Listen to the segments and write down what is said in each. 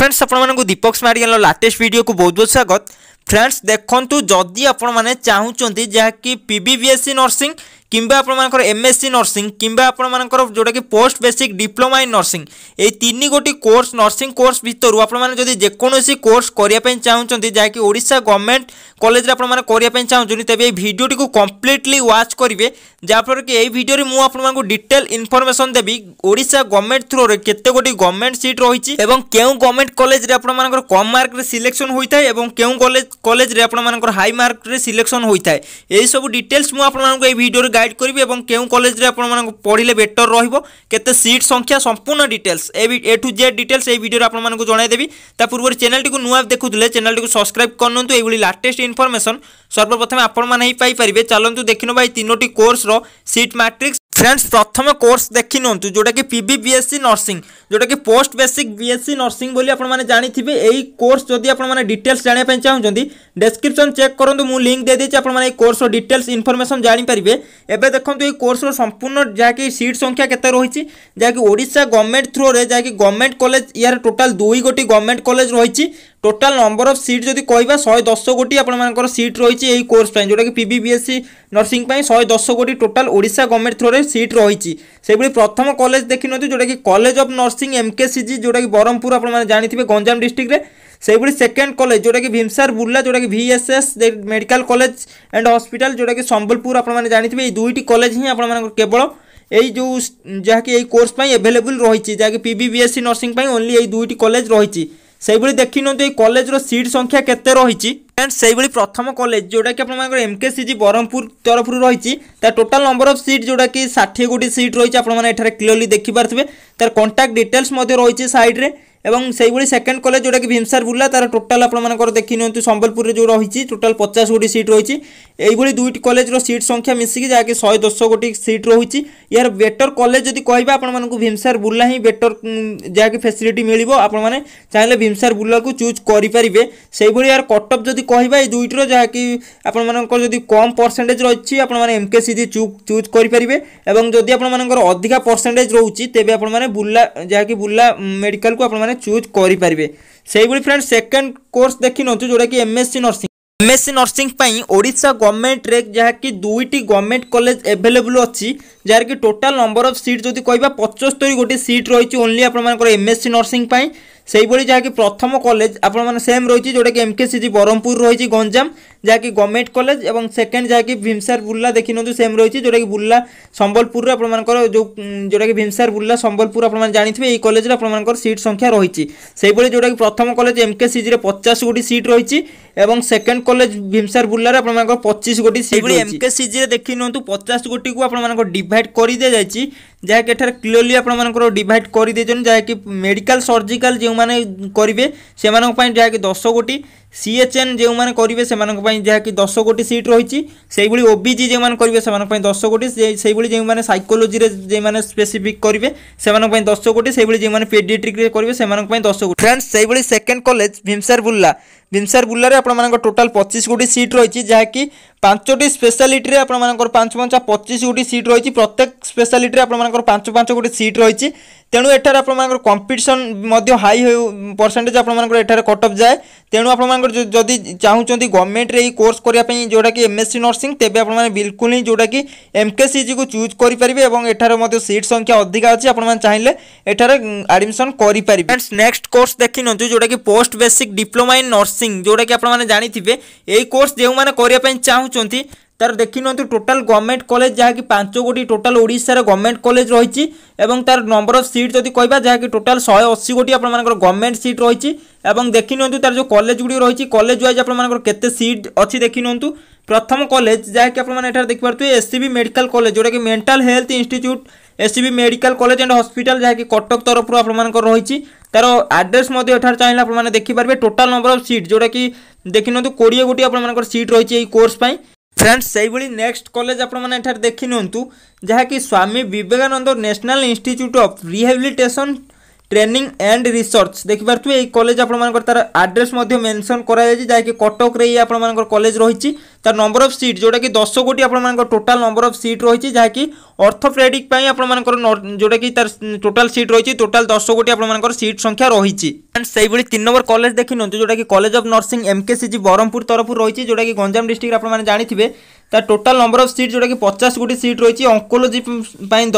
friends आपण Deepak smart Gyan latest video को बहुत बहुत स्वागत फ्रेंड्स देखु जदि आपण मैंने चाहूँ जहाँकि पी बी नर्सिंग কিংবা আপনার এমএসসি নর্সিং কিংবা আপনার যেটাকি post basic diploma in nursing এই তিন গোটি কোর্স নর্সিং কোর্স ভিতর আপনার যদি যেকোনসি কোর্স করা চাহুমান যা কি ওড়শা গভর্নমেন্ট কলেজে আপনার করা চাহুমান তবে এই ভিডিওটি কমপ্লিটলি ওয়াচ করবে যাফলে কি এই ভিডিওরে মু আপনার ডিটেল ইনফরমেসন দেবি ওড়শা গভর্নমেন্ট থ্রুরে কেতে গোটি গভর্নমেন্ট সিট রয়েছে এবং কেউ গভর্নমেন্ট কলেজে আপনার কম মার্করে সিলেকশন হয়ে থাকে এবং কেউ কলেজ কলেজে আপনার হাই মার্করে সিলেকশন হয়ে থাকে এইসব ডিটেলস মু আপনার এই ভিডিওরে গাইড করবি এবং কেউ কলেজে আপনার পড়লে বেটর রহব কেতে সিট সংখ্যা সম্পূর্ণ details A to Z details এই ভিডিওরে আপনার জনাইদেবি তা পূর্ব চ্যানেলটি নূয়া দেখুলে চ্যানেলটি সবসক্রাইব করতু এইভাবে লাটেস্ট ইনফরমেসন সর্বপ্রথমে আপনার পাইপারে চালু দেখি নেবা এই তিনোটি কোর্সর সিট ম্যাট্রিক্স ফ্রেন্ডস প্রথমে কোর্স দেখি নিহতু যেটাকি পিবি বিএসসি নর্সিং যেটাকি পোস্ট বেসিক বিএসসি নর্সিং বলে আপনার জাঁথিবে এই কোর্স যদি আপনার ডিটেলস জাঁয়া চাহুমান ডেসক্রিপশন চেক করতু মু লিঙ্ক দিয়ে দিয়েছি আপনার এই কোর্সর ডিটেলস ইনফরমেসন জাঁপারে এবে দেখুন এই কোর্সর সম্পূর্ণ যা কি সিট সংখ্যা কেতে রয়েছে যা কি ওড়শা গভর্নমেন্ট থ্রুরে যা কি গভর্নমেন্ট কলেজ ইয়ার টোটাল দুই গোটি গভর্নমেন্ট কলেজ রয়েছে টোটাল নম্বর অফ সিট যদি কহবা শহে দশ কোটি আপনার সিট রয়েছে এই কোর্স যেটা কি পিবিবিএসসি নর্সিং শহে দশ কোটি টোটাল ওড়শা গভর্নমেন্ট থ্রুরে সিট রয়েছে সেইভাবে প্রথম কলেজ দেখি নিতে যেটা কি কলেজ অফ নর্সিং এমকেসিজি যেটা কি ব্রহ্মপুর আপনার জাঁথিবে গঞ্জাম ডিস্ট্রিক্টে সেইভাবে সেকেন্ড কলেজ যেটা কি ভীমসার বুর্লা যেটা কি VSS medical college and hospital যেটা কি সম্বলপুর আপনার জাঁথিবে এই দুইটি কলেজ হি আপনার কেবল এই যে যা এই কোর্স এভেলেবল রয়েছে যা কি পিবিবিএসসি নর্সিং ওনলি এই দুইটি কলেজ রয়েছে সেইভাবে দেখিনিয়ন্তু এই কলেজর সিট সংখ্যা কেতে রয়েছে ফ্রেন্ডস সেইভাবে প্রথম কলেজ যেটাকি আপনার এম কে সিজি ব্রহ্মপুর তরফর রয়েছে তার টোটাল নম্বর অফ সিট যেটাকি ষাঠিয়ে গোটি সিট রয়েছে আপনার এখানে ক্লিয়রলি দেখিপারে তার কন্টাক্ট ডিটেলস রয়েছে সাইড্রে এবং সেইভাবে সেকেন্ড কলেজ যেটাকি ভীমসার বুর্লা তার টোটাল আপনার দেখি নিহতু সম্বলপুরের যে রয়েছে টোটাল পচাশ গোটি সিট রয়েছে এইভাবে দুইটি কলেজর সিট সংখ্যা মিশিকি যা কি শহে দশ গোটি সিট রয়েছে ইয়ার বেটর কলেজ যদি কহবা আপনার ভীমসার বুর্লা হি বেটর যাকে ফেসিলিটি মিলব আপনার চাইলে ভীমসার বুর্লাকে চুজ করে পারে সেইভাবে ইয়ার কটক যদি কহবা এই দুইটির যা কি আপনার যদি কম পরসেন্টেজ রয়েছে আপনার এমকে সিজি চুজ করে পারে এবং যদি আপনার অধিকা পরসেন্টেজ রয়েছে তেবে আপনার বুর্লা কি বুর্লা মেডিকাল আপনার ଆପଣମାନେ ଚୁଜ୍ କରିପାରିବେ ସେଇଭଳି ଫ୍ରେଣ୍ଡ ସେକେଣ୍ଡ କୋର୍ସ ଦେଖିନଛୁ ଯେଉଁଟାକି ଏମ୍ଏସ୍ସି ନର୍ସିଂ এমএসসি নর্সিং পাই ওড়িশা গভর্নমেন্টরে যাকি দুইটি গভর্নমেন্ট কলেজ এভেলেবল অছি যার কি টোটাল নম্বর অফ সিট যদি কহবা পঁচস্তরি গোটি সিট রয়েছে ওনলি আপনার এমএসসি নর্সিং পাই সেইଭଳି ଯାହାକି ପ୍ରଥମ କଲେଜ ଆପଣମାନେ ସେମ୍ ରହିଛି ଯେଉଁଟାକି M K C G Brahmapur ରହିଛି ଗଞ୍ଜାମ ଯାହାକି ଗଭର୍ଣ୍ଣମେଣ୍ଟ କଲେଜ ଏବଂ ସେକେଣ୍ଡ ଯାହାକି ଭୀମସାର ବୁର୍ଲା ଦେଖିନିଅନ୍ତୁ ସେମ୍ ରହିଛି ଯେଉଁଟାକି ବୁର୍ଲା ସମ୍ବଲପୁରରେ ଆପଣମାନଙ୍କର ଯେଉଁ ଯେଉଁଟାକି ଭୀମସାର ବୁର୍ଲା ସମ୍ବଲପୁର ଆପଣମାନେ ଜାଣିଥିବେ ଏହି କଲେଜରେ ଆପଣମାନଙ୍କର ସିଟ୍ ସଂଖ୍ୟା ରହିଛି ସେଇଭଳି ଯେଉଁଟାକି ପ୍ରଥମ କଲେଜ ଏମ୍ କେ ସି ଜିରେ ପଚାଶ ଗୋଟି ସିଟ୍ ରହିଛି এবং ସେକେଣ୍ଡ କଲେଜ ଭୀମସାର ବୁର୍ଲାରେ ଆପଣମାନଙ୍କ ପଚିଶ ଗୋଟି ସେଭଳି ଏମ୍କେସିଜିରେ ଦେଖି ନିଅନ୍ତୁ ପଚାଶ ଗୋଟିକୁ ଆପଣମାନଙ୍କ ଡିଭାଇଡ଼ କରିଦିଆଯାଇଛି ଯାହାକି ଏଠାରେ କ୍ଲିଅରଲି ଆପଣମାନଙ୍କର ଡିଭାଇଡ଼ କରିଦେଇଛନ୍ତି ଯାହାକି ମେଡ଼ିକାଲ ସର୍ଜିକାଲ ଯେଉଁମାନେ କରିବେ ସେମାନଙ୍କ ପାଇଁ ଯାହାକି ଦଶ ଗୋଟି সিএচএন ଯେଉଁମାନେ କରିବେ ସେମାନଙ୍କ ପାଇଁ ଯାହାକି ଦଶ କୋଟି ସିଟ୍ ରହିଛି ସେଇଭଳି ଓବିଜି ଯେଉଁମାନେ କରିବେ ସେମାନଙ୍କ ପାଇଁ ଦଶ କୋଟି ସେଇଭଳି ଯେଉଁମାନେ ସାଇକୋଲୋଜିରେ ଯେଉଁମାନେ ସ୍ପେସିଫିକ୍ କରିବେ ସେମାନଙ୍କ ପାଇଁ ଦଶ କୋଟି ସେଇଭଳି ଯେଉଁମାନେ ପେଡିଏଟ୍ରିକ୍ରେ କରିବେ ସେମାନଙ୍କ ପାଇଁ ଦଶ କୋଟି ଫ୍ରେଣ୍ଡସ୍ ସେଇଭଳି ସେକେଣ୍ଡ କଲେଜ ଭୀମସାର ବୁର୍ଲା ଭୀମସାର ବୁର୍ଲାରେ ଆପଣମାନଙ୍କ ଟୋଟାଲ୍ ପଚିଶ କୋଟି ସିଟ୍ ରହିଛି ଯାହାକି ପାଞ୍ଚଟି ସ୍ପେଶାଲିଟିରେ ଆପଣମାନଙ୍କର ପାଞ୍ଚ ପଞ୍ଚା ପଚିଶ ଗୋଟି ସିଟ୍ ରହିଛି ପ୍ରତ୍ୟେକ ସ୍ପେଶାଲିଟିରେ ଆପଣମାନଙ୍କର ପାଞ୍ଚ ପାଞ୍ଚ ଗୋଟି ସିଟ୍ ରହିଛି ତେଣୁ ଏଠାରେ ଆପଣମାନଙ୍କର କମ୍ପିଟିସନ୍ ମଧ୍ୟ ହାଇ ହେଉ ପରସେଣ୍ଟେଜ୍ ଆପଣମାନଙ୍କର ଏଠାରେ କଟ୍ ଅଫ୍ ଯାଏ ତେଣୁ ଆପଣମାନଙ୍କର ଯଦି ଚାହୁଁଛନ୍ତି ଗଭର୍ଣ୍ଣମେଣ୍ଟରେ ଏହି କୋର୍ସ କରିବା ପାଇଁ ଯେଉଁଟାକି ଏମ୍ଏସ୍ସି ନର୍ସିଂ ତେବେ ଆପଣମାନେ ବିଲକୁଲ ହିଁ ଯେଉଁଟାକି ଏମ୍କେସିଜିକୁ ଚୁଜ୍ କରିପାରିବେ ଏବଂ ଏଠାରେ ମଧ୍ୟ ସିଟ୍ ସଂଖ୍ୟା ଅଧିକା ଅଛି ଆପଣମାନେ ଚାହିଁଲେ ଏଠାରେ ଆଡ଼ମିସନ୍ କରିପାରିବେ ନେକ୍ସଟ କୋର୍ସ ଦେଖିନିଅନ୍ତୁ ଯେଉଁଟାକି post basic diploma in nursing ଯେଉଁଟାକି ଆପଣମାନେ ଜାଣିଥିବେ ଏହି କୋର୍ସ ଯେଉଁମାନେ କରିବା ପାଇଁ ଚାହୁଁ କରୁଛନ୍ତି তার দেখিনিয়ন্তু টোটাল গভর্নমেন্ট কলেজ যাকি পাঁচ কোটি টোটাল ওড়িশার গভর্নমেন্ট কলেজ রয়েছে এবং তার নম্বর অফ সিট যদি কহা যাকি টোটাল শহে অশী কোটি আপনার গভর্নমেন্ট সিট রয়েছে এবং দেখিনিয়ন্তু তার যে কলেজ গুড়ি রয়েছে কলেজ ওয়াইজ আপনার কেতে সিট অছি দেখিনিয়ন্তু প্রথম কলেজ যাকি আপনার এখানে দেখিপারে এসসিবি মেডিকাল কলেজ যেটা কি mental health institute SCB medical college and hospital যাকি কটক তরফর আপনার রয়েছে তার আড্রেস এঠার চাইলে আপনার দেখিপারে টোটাল নম্বর অফ সিট যেটা কি দেখি নিউ কোড়িয়ে গোটি আপনার সিট রয়েছে এই কোর্স পাই ফ্রেন্ডস সেইভাবে নেক্সট কলেজ আপনার এঠার দেখি নিউ যা কি Swami Vivekananda national institute of rehabilitation training and research দেখিপারে এই কলেজ আপনার তার আড্রেস মেনশন করা যাই যা কি কটকরে এই আপনার কলেজ রয়েছে তার নম্বর অফ সিট যেটাকি দশ কোটি আপনার টোটাল নম্বর অফ সিট রয়েছে যা কি অর্থোপেডিক আপনার যেটাকি তার টোটাল সিট রয়েছে টোটাল দশ কোটি আপনার সিট সংখ্যা রয়েছে অ্যান্ড সেইভাবে তিন নম্বর কলেজ দেখি নিউ যেটাকি college of nursing MKCG Brahmapur তরফ রয়েছে যেটাকি গঞ্জাম ডিস্ট্রিক্ট আপনার জাঁথিবে তার টোটাল নম্বর অফ সিট যেটাকি পচাশ কোটি সিট রয়েছে অঙ্কোলোজি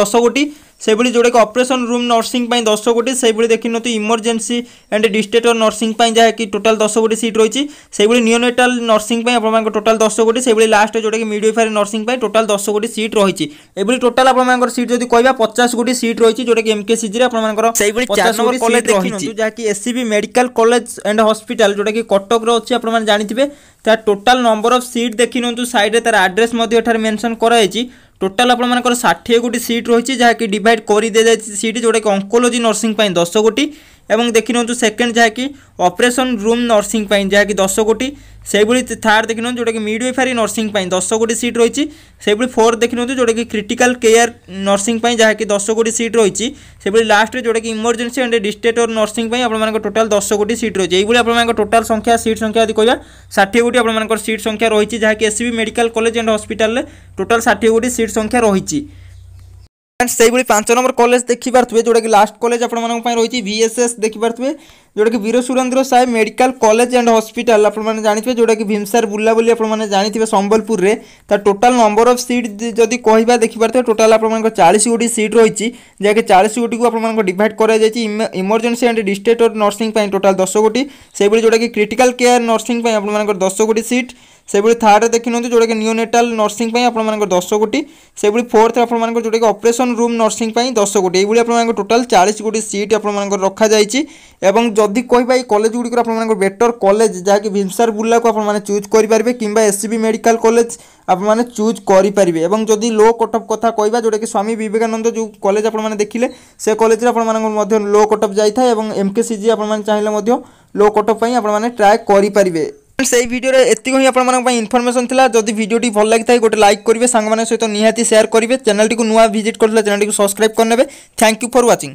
দশ কোটি সেইভাবে যেটাকি অপরেসন রুম নর্সিং দশ কোটি সেইভাবে দেখি নিউ ইমর্জেন্সি অ্যান্ড ডিস্টেটর নর্সিং যা কি টোটাল দশ কোটি সিট রয়েছে সেইভাবে নিওনেটাল নর্সিং আপনার টোটাল দশ দশ কোটি সেভাবে লাস্ট যেটাকি মিডওয়াইফারি নর্সিং টোটাল দশ কোটি সিট রয়েছে এভাবে টোটাল আপনার সিট যদি কহা পচাশ কোটি সিট রয়েছে যেটাকি এমকেসিজি আপনার সেইভাবে চার নম্বর কলেজ দেখিনু যাকি SCB medical college and hospital যেটাকি কটকর অছি আপনার জানিথিবে তার টোটাল নম্বর অফ সিট দেখিনু সাইডে তার আড্রেস এখানে মেনশন করা হয়েছে টোটাল আপনার ষাঠিয়ে গোটি সিট রয়েছে যা কি ডিভাইড করে দিয়ে যাই সিট যেটা কি অঙ্কোলোজি নর্সিং দশ কোটি এবং দেখি নিউ সেকেন্ড যা কি অপরেসন রুম নর্সিং যা কি দশ কোটি সেইভাবে থার্ড দেখি নিউ যেটা কি মিডওয়েফারি নর্সিং দশ কোটি সিট রয়েছে সেইভাবে ফোর্থ দেখি নিউ যেটা কি ক্রিটিকাল কেয়ার নর্সিং যা কি দশ কোটি সিট রয়েছে সেইভাবে লাস্টে যেটা কি ইমর্জেন্সি আন্ড ডিস্টেটর নর্সিং আপনার টোটাল দশ কোটি সিট রয়েছে এইভাবে আপনার টোটাল সংখ্যা সিট সংখ্যা যদি কহা ষাঠিয়ে কোটি আপনার সিট সংখ্যা রয়েছে যা কি এসবি মেডিকাল কলেজ আন্ড হসপিটালে টোটাল ষাঠিয়ে কোটি সিট সংখ্যা রয়েছে সেইগুড়ি 5 নম্বর কলেজ দেখিবারতে যেওড়া কি লাস্ট কলেজ আপন মানক পই রইছি ভিএসএস দেখিবারতে যেওড়া কি বীর সুরেন্দ্র সাই মেডিকেল কলেজ এন্ড হসপিটাল আপন মান জানে যেওড়া কি ভীমসার বুল্লা বলি আপন মান জানে থিবে সম্বলপুর রে তা টোটাল নাম্বার অফ সিট যদি কইবা দেখিবারতে টোটাল আপন মানক 40 গুটি সিট রইছি যাক 40 গুটিকে আপন মানক ডিভাইড করা যায়ছি ইমার্জেন্সি এন্ড ডিস্ট্রিক্ট অর নার্সিং পই টোটাল 10 গুটি সেইগুড়ি যেওড়া কি ক্রিটিক্যাল কেয়ার নার্সিং পই আপন মানক 10 গুটি সিট ସେଭଳି ଥାର୍ଡ଼ ଦେଖିନିଅନ୍ତୁ ଯେଉଁଟାକି ନିଓନେଟାଲ ନର୍ସିଂ ପାଇଁ ଆପଣମାନଙ୍କର ଦଶ କୋଟି ସେଭଳି ଫୋର୍ଥ ଆପଣମାନଙ୍କର ଯେଉଁଟାକି ଅପରେସନ୍ ରୁମ୍ ନର୍ସିଂ ପାଇଁ ଦଶ କୋଟି ଏଇଭଳି ଆପଣମାନଙ୍କ ଟୋଟାଲ୍ ଚାଳିଶ କୋଟି ସିଟ୍ ଆପଣମାନଙ୍କର ରଖାଯାଇଛି ଏବଂ ଯଦି କହିବା ଏଇ କଲେଜ ଗୁଡ଼ିକର ଆପଣମାନଙ୍କର ବେଟର୍ କଲେଜ ଯାହାକି ଭୀମସାର ବୁର୍ଲାକୁ ଆପଣମାନେ ଚୁଜ୍ କରିପାରିବେ କିମ୍ବା ଏସ୍ସିବି ମେଡ଼ିକାଲ କଲେଜ ଆପଣମାନେ ଚୁଜ୍ କରିପାରିବେ ଏବଂ ଯଦି ଲୋ କଟଅଫ୍ କଥା କହିବା ଯେଉଁଟାକି ସ୍ୱାମୀ ବିବେକାନନ୍ଦ ଯେଉଁ କଲେଜ ଆପଣମାନେ ଦେଖିଲେ ସେ କଲେଜରେ ଆପଣମାନଙ୍କର ମଧ୍ୟ ଲୋ କଟଅଫ୍ ଯାଇଥାଏ ଏବଂ ଏମ୍କେସିଜି ଆପଣମାନେ ଚାହିଁଲେ ମଧ୍ୟ লো কট অফ আপনার ট্রাই করে সেই ভিডিওরে এতিক হি আপনার ইনফরমেশন লা যদি ভিডিওটি ভাল লাগি থাকে গোটে লাইক করবে সাংমানের সহ নিহতি সেয়ার করবে চ্যানেলটি নূয়া ভিজিট করলে চ্যানেলটি সবসক্রাইব করে নেবে থ্যাংক ইউ ফর ওয়াচিং